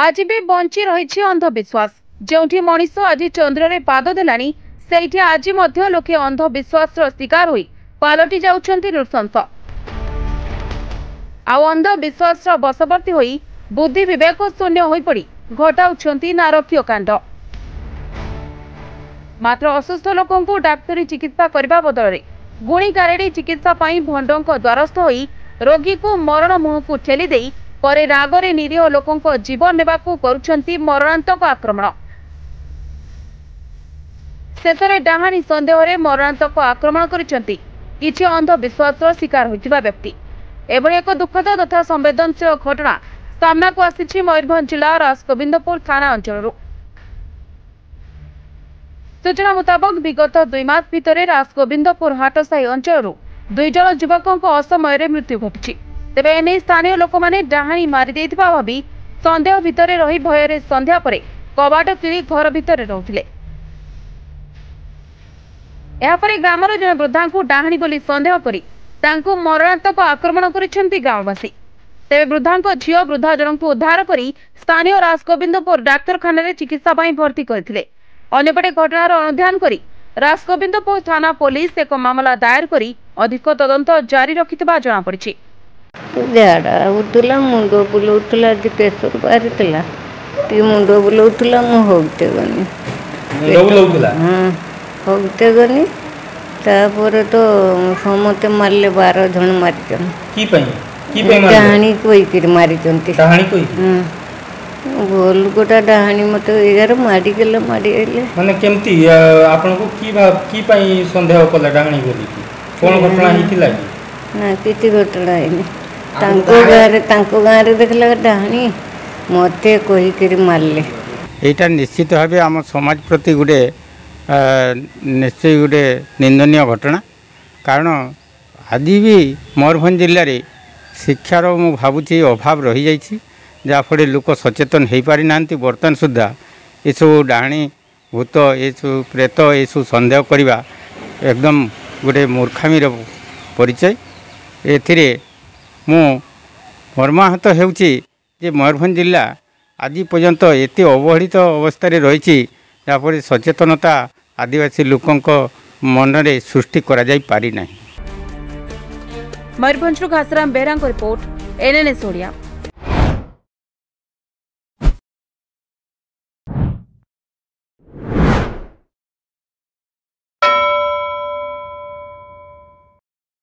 ଆଜ ବି ବଞ୍ଚି ରହିଛି ଅନ୍ଧବିଶ୍ୱାସ ଯେଉଁଠି ମଣିଷ ଆଜି ଚନ୍ଦ୍ରରେ ପାଦ ଦେଲାଣି ସେଇଠି ଆଜି ମଧ୍ୟ ଲୋକେ ଅନ୍ଧବିଶ୍ୱାସର ଶିକାର ହୋଇ ପାଲଟି ଯାଉଛନ୍ତି ନୃଶଂସ ଆଉ ଅନ୍ଧବିଶ୍ୱାସର ବଶବର୍ତ୍ତୀ ହୋଇ ବୁଦ୍ଧି ବିବେକ ଶୂନ୍ୟ ହୋଇପଡ଼ି ଘଟାଉଛନ୍ତି ନାରକୀୟ କାଣ୍ଡ ମାତ୍ର ଅସୁସ୍ଥ ଲୋକଙ୍କୁ ଡାକ୍ତରୀ ଚିକିତ୍ସା କରିବା ବଦଳରେ ଗୁଣିଗାରେଡ଼ି ଚିକିତ୍ସା ପାଇଁ ଭଣ୍ଡଙ୍କ ଦ୍ୱାରସ୍ଥ ହୋଇ ରୋଗୀକୁ ମରଣ ମୁହଁକୁ ଠେଲି ଦେଇ ପରେ ରାଗରେ ନିରୀହ ଲୋକଙ୍କ ଜୀବ ନେବାକୁ କରୁଛନ୍ତି ମରଣାନ୍ତକ ଆକ୍ରମଣ ଶେଷରେ ଡାହାଣୀ ସନ୍ଦେହରେ ମରଣାନ୍ତକ ଆକ୍ରମଣ କରିଛନ୍ତି କିଛି ଅନ୍ଧବିଶ୍ୱାସର ଶିକାର ହୋଇଥିବା ବ୍ୟକ୍ତି ଏଭଳି ଏକ ଦୁଃଖଦ ତଥା ସମ୍ବେଦନଶୀଳ ଘଟଣା ସାମ୍ନାକୁ ଆସିଛି ମୟୂରଭଞ୍ଜ ଜିଲ୍ଲା ରାଜଗୋବିନ୍ଦପୁର ଥାନା ଅଞ୍ଚଳରୁ ସୂଚନା ମୁତାବକ ବିଗତ ଦୁଇ ମାସ ଭିତରେ ରାଜଗୋବିନ୍ଦପୁର ହାଟସାହି ଅଞ୍ଚଳରୁ ଦୁଇ ଜଣ ଯୁବକଙ୍କ ଅସମୟରେ ମୃତ୍ୟୁ ଘଟିଛି ତେବେ ଏନେଇ ସ୍ଥାନୀୟ ଲୋକମାନେ ଡାହାଣୀ ମାରି ଦେଇଥିବା ଭାବି ସନ୍ଦେହ ଭିତରେ ରହି ଭୟରେ ସନ୍ଧ୍ୟା ପରେ କବାଟ କିଣି ଘର ଭିତରେ ରହୁଥିଲେ ଏହାପରେ ଗ୍ରାମର ଜଣେ ବୃଦ୍ଧାଙ୍କୁ ଡାହାଣୀ ବୋଲି ସନ୍ଦେହ କରି ତାଙ୍କୁ ମରଣାନ୍ତକ ଆକ୍ରମଣ କରିଛନ୍ତି ଗ୍ରାମବାସୀ ତେବେ ବୃଦ୍ଧାଙ୍କ ଝିଅ ବୃଦ୍ଧା ଜଣଙ୍କୁ ଉଦ୍ଧାର କରି ସ୍ଥାନୀୟ ରାଜଗୋବିନ୍ଦପୁର ଡାକ୍ତରଖାନାରେ ଚିକିତ୍ସା ପାଇଁ ଭର୍ତ୍ତି କରିଥିଲେ ଅନ୍ୟପଟେ ଘଟଣାର ଅନୁଧ୍ୟାନ କରି ରାଜଗୋବିନ୍ଦପୁର ଥାନା ପୋଲିସ ଏକ ମାମଲା ଦାୟର କରି ଅଧିକ ତଦନ୍ତ ଜାରି ରଖିଥିବା ଜଣାପଡ଼ିଛି ଝାଡ଼ା ହେଉଥିଲା ମୁଣ୍ଡ ବୁଲାଉଥିଲା ଆଜି ପ୍ରେସର ବାହାରିଥିଲା ଟିକେ ମୁଣ୍ଡ ବୁଲାଉଥିଲା ମୁଁ ହଉତେ ଗନି ହଁ ହଉତେ ଗନି ତାପରେ ତ ସମସ୍ତେ ମାରିଲେ ବାର ଜଣ ମାରିଛନ୍ତି କି ପାଇଁ କି ପାଇଁ ଡାହାଣୀ କହିକିରି ମାରିଛନ୍ତି ଡାହାଣୀ କହି ଭୁଲକୁଟା ଡାହାଣୀ ମତେ ଏଗାର ମାରିଗଲେ ମାରିଗଲେ ମାନେ କେମିତି ଆପଣଙ୍କୁ କି କି ପାଇଁ ସନ୍ଦେହ କଲା ଡାହାଣୀ ବୋଲି କଣ ଘଟଣା ହେଇଥିଲା କି ନା କିଛି ଘଟଣା ହେଇନି ତାଙ୍କ ଗାଁରେ ତାଙ୍କ ଗାଁରେ ଦେଖିଲା ଡାହାଣୀ ମୋତେ କହିକିରି ମାରିଲେ ଏଇଟା ନିଶ୍ଚିତ ଭାବେ ଆମ ସମାଜ ପ୍ରତି ଗୋଟେ ନିଶ୍ଚୟ ଗୋଟେ ନିନ୍ଦନୀୟ ଘଟଣା କାରଣ ଆଜି ବି ମୟୂରଭଞ୍ଜ ଜିଲ୍ଲାରେ ଶିକ୍ଷାର ମୁଁ ଭାବୁଛି ଅଭାବ ରହିଯାଇଛି ଯାହାଫଳରେ ଲୋକ ସଚେତନ ହୋଇପାରିନାହାନ୍ତି ବର୍ତ୍ତମାନ ସୁଦ୍ଧା ଏସବୁ ଡାହାଣୀ ଭୂତ ଏସବୁ ପ୍ରେତ ଏସବୁ ସନ୍ଦେହ କରିବା ଏକଦମ ଗୋଟେ ମୂର୍ଖାମିର ପରିଚୟ ଏଥିରେ ମୁଁ ମର୍ମାହତ ହେଉଛି ଯେ ମୟୂରଭଞ୍ଜ ଜିଲ୍ଲା ଆଜି ପର୍ଯ୍ୟନ୍ତ ଏତେ ଅବହେଳିତ ଅବସ୍ଥାରେ ରହିଛି ଯାହାଫଳରେ ସଚେତନତା ଆଦିବାସୀ ଲୋକଙ୍କ ମନରେ ସୃଷ୍ଟି କରାଯାଇ ପାରିନାହିଁ ମୟୂରଭଞ୍ଜରୁ ଘାସରାମ ବେହେରାଙ୍କ ରିପୋର୍ଟ ଏନ୍ଏନ୍ଏସ୍ ଓଡ଼ିଆ